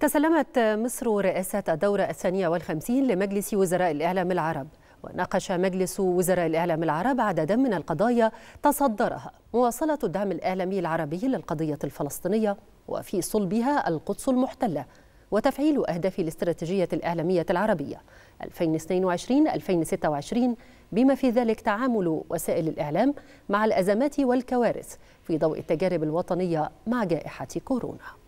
تسلمت مصر رئاسة الدورة الثانية والخمسين لمجلس وزراء الإعلام العرب وناقش مجلس وزراء الإعلام العرب عددا من القضايا تصدرها مواصلة الدعم الإعلامي العربي للقضية الفلسطينية وفي صلبها القدس المحتلة وتفعيل أهداف الاستراتيجية الإعلامية العربية 2022-2026 بما في ذلك تعامل وسائل الإعلام مع الأزمات والكوارث في ضوء التجارب الوطنية مع جائحة كورونا